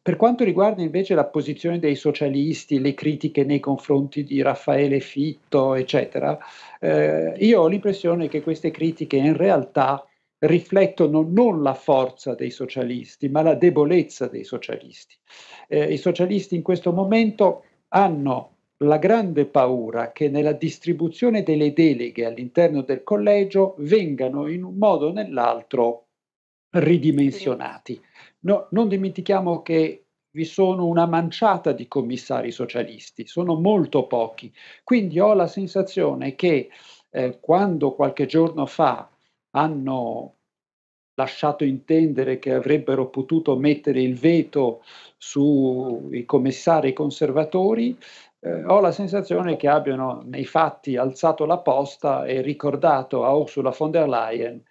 per quanto riguarda invece la posizione dei socialisti, le critiche nei confronti di Raffaele Fitto, eccetera, eh, io ho l'impressione che queste critiche in realtà riflettono non la forza dei socialisti, ma la debolezza dei socialisti. Eh, I socialisti in questo momento hanno la grande paura che nella distribuzione delle deleghe all'interno del collegio vengano in un modo o nell'altro ridimensionati. No, non dimentichiamo che vi sono una manciata di commissari socialisti, sono molto pochi. Quindi ho la sensazione che eh, quando qualche giorno fa hanno lasciato intendere che avrebbero potuto mettere il veto sui commissari conservatori, eh, ho la sensazione che abbiano nei fatti alzato la posta e ricordato a Ursula von der Leyen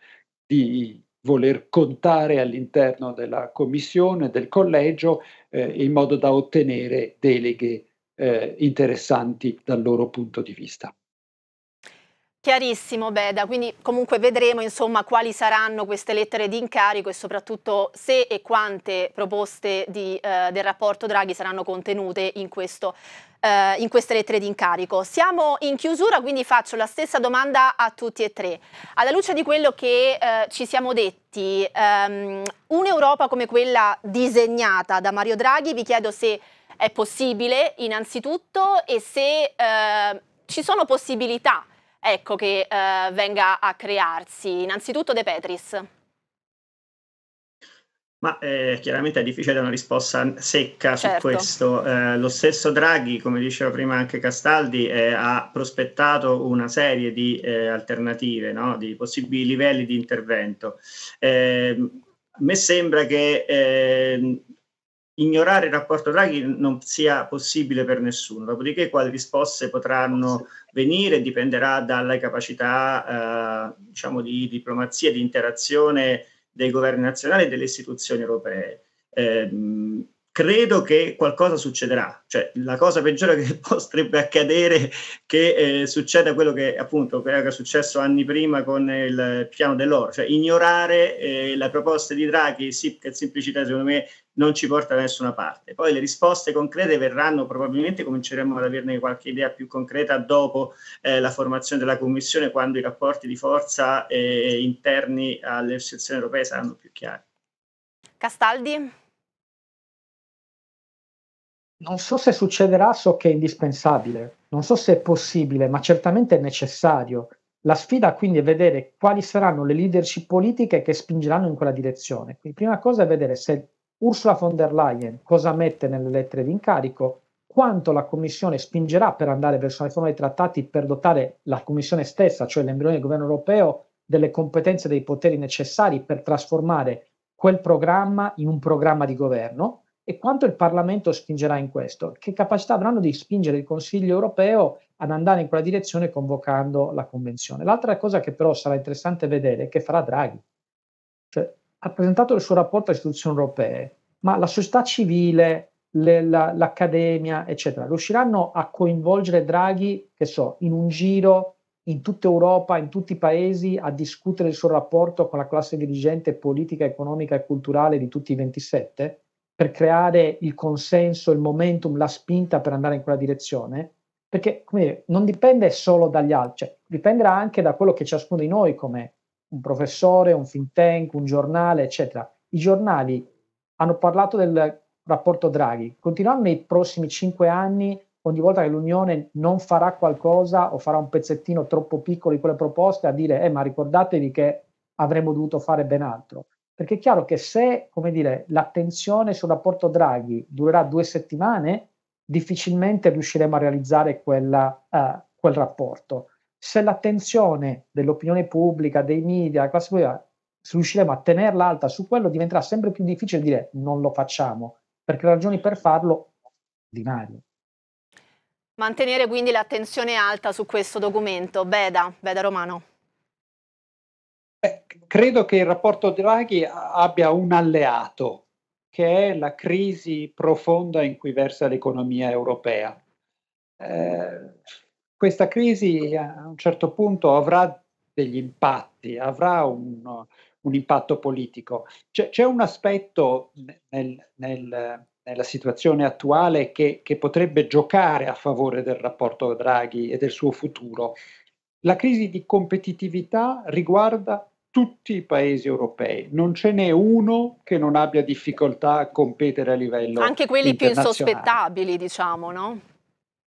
di voler contare all'interno della commissione, del collegio, eh, in modo da ottenere deleghe eh, interessanti dal loro punto di vista. Chiarissimo Beda, quindi comunque vedremo insomma quali saranno queste lettere di incarico e soprattutto se e quante proposte di, eh, del rapporto Draghi saranno contenute in questo eh, in queste lettere di incarico. Siamo in chiusura, quindi faccio la stessa domanda a tutti e tre. Alla luce di quello che eh, ci siamo detti, ehm, un'Europa come quella disegnata da Mario Draghi, vi chiedo se è possibile innanzitutto e se eh, ci sono possibilità ecco, che eh, venga a crearsi. Innanzitutto De Petris. Ma eh, chiaramente è difficile dare una risposta secca certo. su questo. Eh, lo stesso Draghi, come diceva prima anche Castaldi, eh, ha prospettato una serie di eh, alternative, no? di possibili livelli di intervento. Ehm, a me sembra che ehm, ignorare il rapporto Draghi non sia possibile per nessuno, dopodiché quali risposte potranno venire dipenderà dalle capacità eh, diciamo, di diplomazia, di interazione dei governi nazionali e delle istituzioni europee. Eh, credo che qualcosa succederà, cioè la cosa peggiore che <laughs> potrebbe accadere è che eh, succeda quello che appunto quello che è successo anni prima con il piano dell'oro, cioè ignorare eh, le proposte di Draghi, sì, per semplicità secondo me non ci porta da nessuna parte. Poi le risposte concrete verranno, probabilmente cominceremo ad averne qualche idea più concreta dopo eh, la formazione della Commissione, quando i rapporti di forza eh, interni alle istituzioni europee saranno più chiari. Castaldi? Non so se succederà, so che è indispensabile, non so se è possibile, ma certamente è necessario. La sfida quindi è vedere quali saranno le leadership politiche che spingeranno in quella direzione. Quindi prima cosa è vedere se Ursula von der Leyen cosa mette nelle lettere di incarico, quanto la Commissione spingerà per andare verso la riforma dei trattati per dotare la Commissione stessa, cioè l'embrione del governo europeo, delle competenze e dei poteri necessari per trasformare quel programma in un programma di governo e quanto il Parlamento spingerà in questo? Che capacità avranno di spingere il Consiglio europeo ad andare in quella direzione convocando la Convenzione? L'altra cosa che però sarà interessante vedere è che farà Draghi. Cioè, ha presentato il suo rapporto alle istituzioni europee, ma la società civile, le, la, l'accademia, eccetera, riusciranno a coinvolgere Draghi, che so, in un giro in tutta Europa, in tutti i paesi, a discutere il suo rapporto con la classe dirigente politica, economica e culturale di tutti i 27? per creare il consenso, il momentum, la spinta per andare in quella direzione, perché dire, non dipende solo dagli altri, cioè, dipenderà anche da quello che ciascuno di noi, come un professore, un think tank, un giornale, eccetera. I giornali hanno parlato del rapporto Draghi, continuano nei prossimi cinque anni, ogni volta che l'Unione non farà qualcosa o farà un pezzettino troppo piccolo di quelle proposte, a dire, eh, ma ricordatevi che avremmo dovuto fare ben altro. Perché è chiaro che se, come dire, l'attenzione sul rapporto Draghi durerà due settimane, difficilmente riusciremo a realizzare quella, uh, quel rapporto. Se l'attenzione dell'opinione pubblica, dei media, classe politica, se riusciremo a tenerla alta su quello, diventerà sempre più difficile dire non lo facciamo, perché le ragioni per farlo sono ordinarie. Mantenere quindi l'attenzione alta su questo documento. Beda, Beda Romano. Beh, credo che il rapporto Draghi abbia un alleato, che è la crisi profonda in cui versa l'economia europea. Eh, questa crisi a un certo punto avrà degli impatti, avrà un, un impatto politico. C'è, c'è un aspetto nel, nel, nella situazione attuale che, che potrebbe giocare a favore del rapporto Draghi e del suo futuro, la crisi di competitività riguarda tutti i paesi europei, non ce n'è uno che non abbia difficoltà a competere a livello Anche quelli più insospettabili, diciamo, no?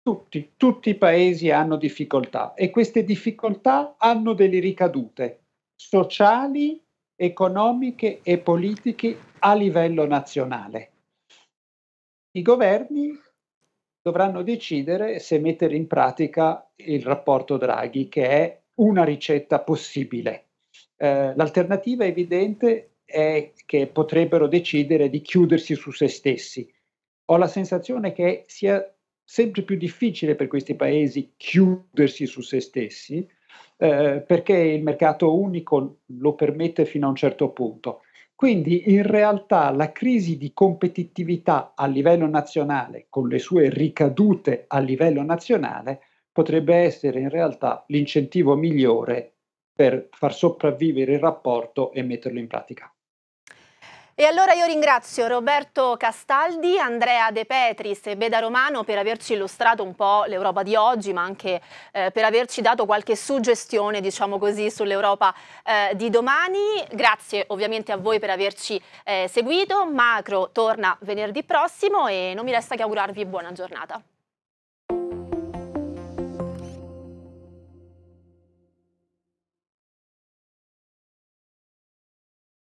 Tutti, tutti i paesi hanno difficoltà e queste difficoltà hanno delle ricadute sociali, economiche e politiche a livello nazionale. I governi dovranno decidere se mettere in pratica il rapporto Draghi, che è una ricetta possibile. Eh, l'alternativa evidente è che potrebbero decidere di chiudersi su se stessi. Ho la sensazione che sia sempre più difficile per questi paesi chiudersi su se stessi, eh, perché il mercato unico lo permette fino a un certo punto. Quindi in realtà la crisi di competitività a livello nazionale, con le sue ricadute a livello nazionale, potrebbe essere in realtà l'incentivo migliore per far sopravvivere il rapporto e metterlo in pratica. E allora io ringrazio Roberto Castaldi, Andrea De Petris e Beda Romano per averci illustrato un po' l'Europa di oggi, ma anche eh, per averci dato qualche suggestione, diciamo così, sull'Europa eh, di domani. Grazie ovviamente a voi per averci eh, seguito. Macro torna venerdì prossimo e non mi resta che augurarvi buona giornata.